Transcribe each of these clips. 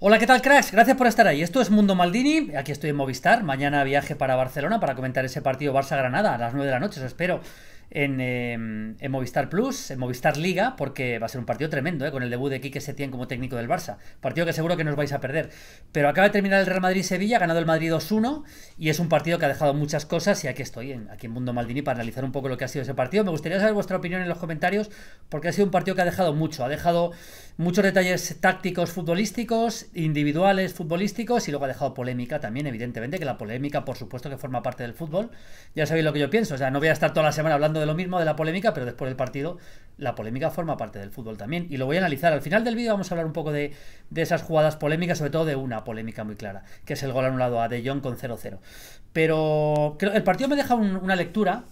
Hola, ¿qué tal, cracks? Gracias por estar ahí. Esto es Mundo Maldini. Aquí estoy en Movistar. Mañana viaje para Barcelona para comentar ese partido Barça-Granada a las 9 de la noche, os espero. Em, en, Movistar Plus, en Movistar Liga, porque va a ser un partido tremendo, ¿eh? con el debut de Quique Setién como técnico del Barça. Partido que seguro que no os vais a perder. Pero acaba de terminar el Real Madrid-Sevilla, ha ganado el Madrid 2-1, y es un partido que ha dejado muchas cosas, y aquí estoy, aquí en Mundo Maldini, para analizar un poco lo que ha sido ese partido. Me gustaría saber vuestra opinión en los comentarios, porque ha sido un partido que ha dejado mucho, ha dejado muchos detalles tácticos futbolísticos, individuales futbolísticos, y luego ha dejado polémica también, evidentemente, que la polémica, por supuesto, que forma parte del fútbol. Ya sabéis lo que yo pienso, o sea, no voy a estar toda la semana hablando de lo mismo, de la polémica, pero después del partido la polémica forma parte del fútbol también. Y lo voy a analizar. Al final del vídeo vamos a hablar un poco de, esas jugadas polémicas, sobre todo de una polémica muy clara, que es el gol anulado a De Jong con 0-0. Pero creo, el partido me deja una lectura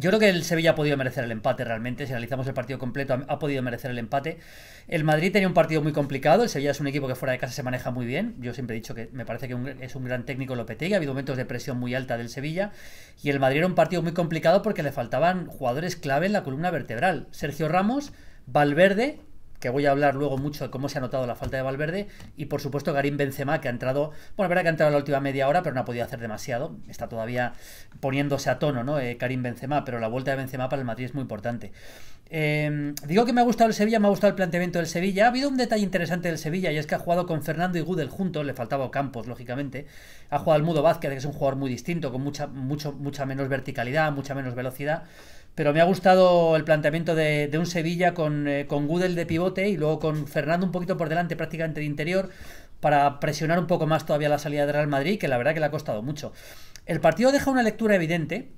yo creo que el Sevilla ha podido merecer el empate realmente, si analizamos el partido completo, ha, podido merecer el empate. El Madrid tenía un partido muy complicado, el Sevilla es un equipo que fuera de casa se maneja muy bien, yo siempre he dicho que me parece que es un gran técnico y ha habido momentos de presión muy alta del Sevilla, y el Madrid era un partido muy complicado porque le faltaban jugadores clave en la columna vertebral, Sergio Ramos, Valverde que voy a hablar luego mucho de cómo se ha notado la falta de Valverde, y por supuesto Karim Benzema, que ha entrado, bueno, es verdad que ha entrado en la última media hora, pero no ha podido hacer demasiado, está todavía poniéndose a tono, ¿no? Eh, Karim Benzema, pero la vuelta de Benzema para el Madrid es muy importante. Em, digo que me ha gustado el Sevilla, me ha gustado el planteamiento del Sevilla. Ha habido un detalle interesante del Sevilla y es que ha jugado con Fernando y Gudel juntos, le faltaba Campos, lógicamente. Ha jugado al Mudo Vázquez, que es un jugador muy distinto, con mucha, mucho, mucha menos verticalidad, mucha menos velocidad pero me ha gustado el planteamiento de, un Sevilla eh, con, Gudel de pivote y luego con Fernando un poquito por delante prácticamente de interior para presionar un poco más todavía la salida de Real Madrid, que la verdad que le ha costado mucho. El partido deja una lectura evidente,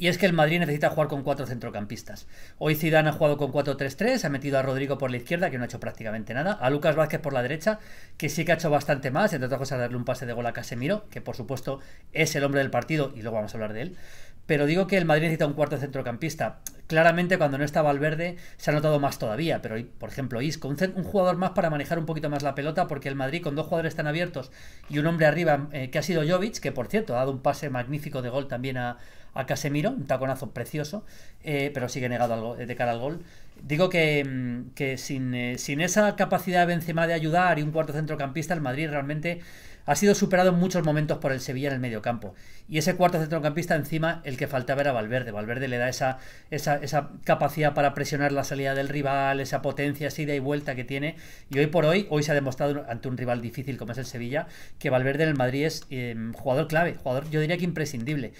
y es que el Madrid necesita jugar con cuatro centrocampistas. Hoy Zidane ha jugado con 4-3-3, ha metido a Rodrigo por la izquierda, que no ha hecho prácticamente nada, a Lucas Vázquez por la derecha, que sí que ha hecho bastante más, entre otras cosas darle un pase de gol a Casemiro, que por supuesto es el hombre del partido, y luego vamos a hablar de él pero digo que el Madrid necesita un cuarto centrocampista. Claramente cuando no estaba verde, se ha notado más todavía, pero por ejemplo Isco, un, jugador más para manejar un poquito más la pelota, porque el Madrid con dos jugadores tan abiertos y un hombre arriba eh, que ha sido Jovic, que por cierto ha dado un pase magnífico de gol también a, Casemiro, un taconazo precioso, eh, pero sigue negado eh, de cara al gol. Digo que, mm, que sin, esa capacidad de Benzema de ayudar y un cuarto centrocampista, el Madrid realmente ha sido superado en muchos momentos por el Sevilla en el medio campo. Y ese cuarto centrocampista encima, el que faltaba era Valverde. Valverde le da esa, esa, capacidad para presionar la salida del rival, esa potencia, esa ida y vuelta que tiene. Y hoy por hoy, hoy se ha demostrado ante un rival difícil como es el Sevilla, que Valverde en el Madrid es eh, jugador clave, jugador yo diría que imprescindible.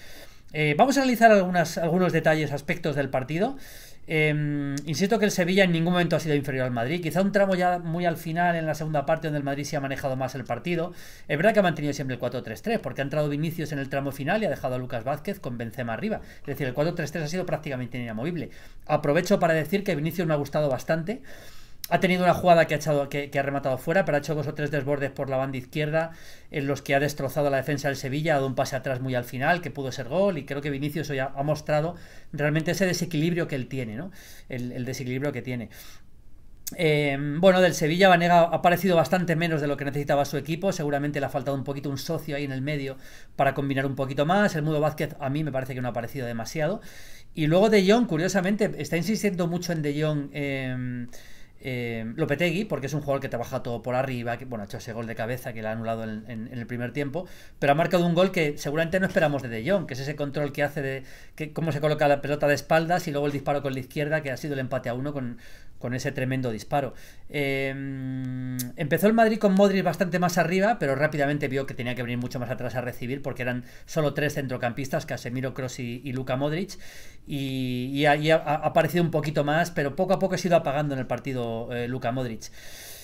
Eh, vamos a analizar algunas, algunos detalles, aspectos del partido. Em, insisto que el Sevilla en ningún momento ha sido inferior al Madrid. Quizá un tramo ya muy al final, en la segunda parte, donde el Madrid se ha manejado más el partido. Es verdad que ha mantenido siempre el 4-3-3, porque ha entrado Vinicius en el tramo final y ha dejado a Lucas Vázquez con Benzema arriba. Es decir, el 4-3-3 ha sido prácticamente inamovible. Aprovecho para decir que Vinicius me ha gustado bastante ha tenido una jugada que ha, echado, que, ha rematado fuera, pero ha hecho dos o tres desbordes por la banda izquierda en los que ha destrozado la defensa del Sevilla, ha dado un pase atrás muy al final, que pudo ser gol, y creo que Vinicius hoy ha, mostrado realmente ese desequilibrio que él tiene, ¿no? el, desequilibrio que tiene. Eh, bueno, del Sevilla Vanega ha parecido bastante menos de lo que necesitaba su equipo. Seguramente le ha faltado un poquito un socio ahí en el medio para combinar un poquito más. El Mudo Vázquez a mí me parece que no ha parecido demasiado. Y luego De Jong, curiosamente, está insistiendo mucho en De Jong. Eh, eh, Lopetegui, porque es un jugador que trabaja todo por arriba, bueno, ha hecho ese gol de cabeza que le ha anulado en, el primer tiempo, pero ha marcado un gol que seguramente no esperamos de De Jong, que es ese control que hace de cómo se coloca la pelota de espaldas y luego el disparo con la izquierda, que ha sido el empate a uno con, ese tremendo disparo. Eh, empezó el Madrid con Modric bastante más arriba, pero rápidamente vio que tenía que venir mucho más atrás a recibir, porque eran solo tres centrocampistas, Casemiro, Cross y, Luca Modric, y, ahí ha, aparecido un poquito más, pero poco a poco ha ido apagando en el partido eh, Luka Modric.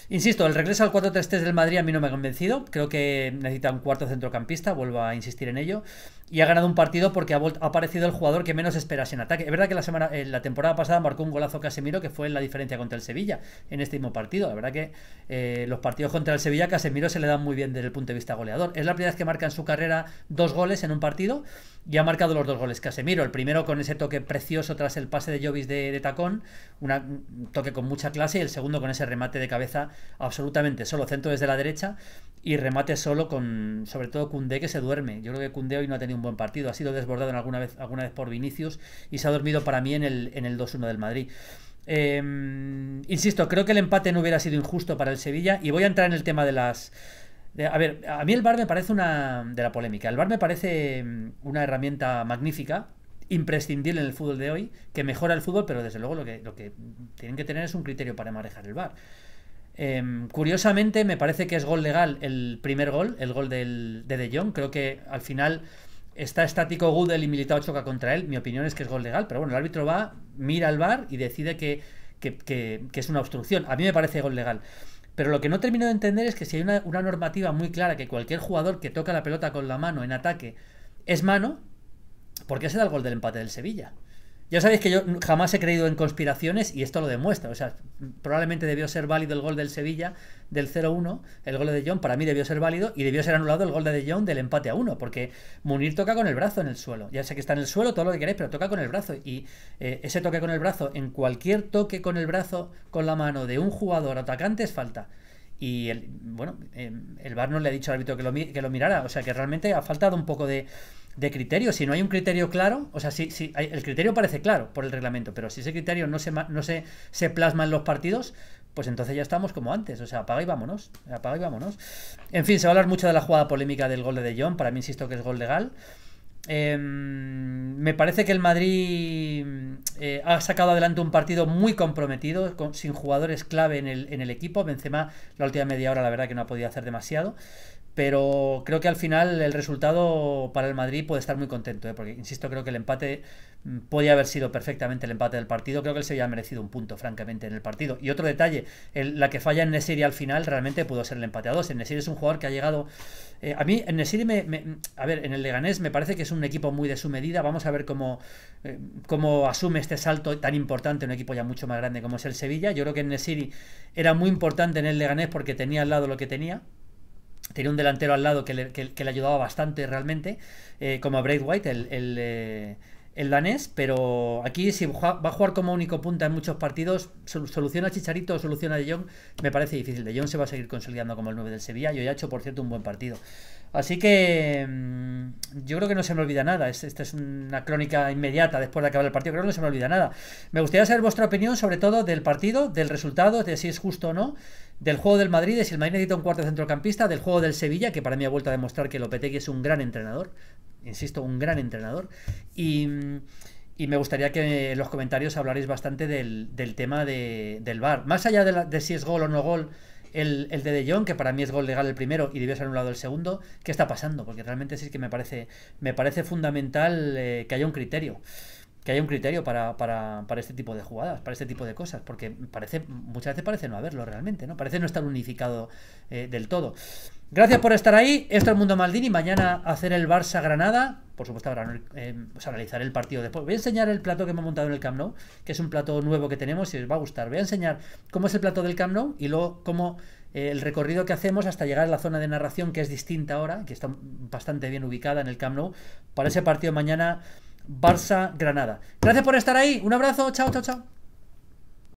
Insisto, el regreso al 4-3-3 del Madrid a mí no me ha convencido. Creo que necesita un cuarto centrocampista, vuelvo a insistir en ello y ha ganado un partido porque ha, ha, aparecido el jugador que menos esperas en ataque. Es verdad que la, semana, eh, la temporada pasada marcó un golazo Casemiro que fue la diferencia contra el Sevilla en este mismo partido. La verdad que eh, los partidos contra el Sevilla Casemiro se le dan muy bien desde el punto de vista goleador. Es la primera vez que marca en su carrera dos goles en un partido y ha marcado los dos goles Casemiro. El primero con ese toque precioso tras el pase de Jovis de, tacón, un toque con mucha clase y el segundo con ese remate de cabeza absolutamente solo, centro desde la derecha y remate solo con sobre todo Cundé que se duerme. Yo creo que Cundé hoy no ha tenido un buen partido. Ha sido desbordado en alguna, vez, alguna vez por Vinicius y se ha dormido para mí en el, en el 2-1 del Madrid. Em, insisto, creo que el empate no hubiera sido injusto para el Sevilla y voy a entrar en el tema de las... a ver, a mí el VAR me parece una... de la polémica. El VAR me parece em, una herramienta magnífica, imprescindible en el fútbol de hoy, que mejora el fútbol, pero desde luego lo que, lo que tienen que tener es un criterio para manejar el VAR. Em, curiosamente, me parece que es gol legal el primer gol, el gol de De Jong. Creo que al final está estático Goodell y militado choca contra él, mi opinión es que es gol legal, pero bueno, el árbitro va, mira al bar y decide que, que, que, es una obstrucción. A mí me parece gol legal. Pero lo que no termino de entender es que si hay una, una, normativa muy clara que cualquier jugador que toca la pelota con la mano en ataque es mano, ¿por qué se da el gol del empate del Sevilla? Ya sabéis que yo jamás he creído en conspiraciones y esto lo demuestra. O sea, probablemente debió ser válido el gol del Sevilla del 0-1, el gol de John para mí debió ser válido y debió ser anulado el gol de De del empate a 1, porque Munir toca con el brazo en el suelo. Ya sé que está en el suelo, todo lo que queréis, pero toca con el brazo. Y eh, ese toque con el brazo, en cualquier toque con el brazo, con la mano de un jugador atacante es falta y el, bueno, em, el VAR no le ha dicho al árbitro que lo, que lo mirara. O sea que realmente ha faltado un poco de, criterio. Si no hay un criterio claro, o sea, si, si el criterio parece claro por el reglamento, pero si ese criterio no se, no se, se plasma en los partidos, pues entonces ya estamos como antes. O sea, apaga y vámonos. Apaga y vámonos. En fin, se va a hablar mucho de la jugada polémica del gol de De Jong. Para mí, insisto que es gol legal. Em, me parece que el Madrid eh, ha sacado adelante un partido muy comprometido, sin jugadores clave en el, en el, equipo. Benzema, la última media hora, la verdad que no ha podido hacer demasiado pero creo que al final el resultado para el Madrid puede estar muy contento, ¿eh? porque insisto, creo que el empate mm, podía haber sido perfectamente el empate del partido. Creo que él Sevilla había merecido un punto, francamente, en el partido. Y otro detalle, la que falla en Nesiri al final realmente pudo ser el empate a dos. En Nesiri es un jugador que ha llegado. Eh, a mí, en Nesiri, a ver, en el Leganés me parece que es un equipo muy de su medida. Vamos a ver cómo, eh, cómo asume este salto tan importante un equipo ya mucho más grande como es el Sevilla. Yo creo que en Nesiri era muy importante en el Leganés porque tenía al lado lo que tenía Tenía un delantero al lado que le, ayudaba bastante realmente, eh, como como Braithwaite, el, el, eh, el danés, pero aquí si va a jugar como único punta en muchos partidos, soluciona Chicharito o soluciona De Jong, me parece difícil. De Jong se va a seguir consolidando como el 9 del Sevilla y hoy ha hecho, por cierto, un buen partido. Así que mm, yo creo que no se me olvida nada. Esta es una crónica inmediata después de acabar el partido. Creo que no se me olvida nada. Me gustaría saber vuestra opinión sobre todo del partido, del resultado, de si es justo o no, del juego del Madrid, de si el Madrid necesita un cuarto centrocampista, del juego del Sevilla, que para mí ha vuelto a demostrar que Lopetegui es un gran entrenador, insisto, un gran entrenador. Y, me gustaría que en los comentarios hablaréis bastante del, tema del VAR. Más allá de, si es gol o no gol, el, de De Jong, que para mí es gol legal el primero y debió ser anulado el segundo, ¿qué está pasando? Porque realmente sí que me parece, me parece fundamental eh, que haya un criterio que haya un criterio para, para, para, este tipo de jugadas, para este tipo de cosas, porque parece muchas veces parece no haberlo realmente, ¿no? Parece no estar unificado eh, del todo. Gracias por estar ahí. Esto es Mundo Maldini. Mañana hacer el Barça Granada. Por supuesto, ahora eh, pues analizaré el partido después. Voy a enseñar el plato que hemos montado en el Camp Nou, que es un plato nuevo que tenemos y os va a gustar. Voy a enseñar cómo es el plato del Camp Nou y luego cómo eh, el recorrido que hacemos hasta llegar a la zona de narración, que es distinta ahora, que está bastante bien ubicada en el Camp Nou, para ese partido mañana. Barça-Granada. Gracias por estar ahí. Un abrazo. Chao, chao, chao.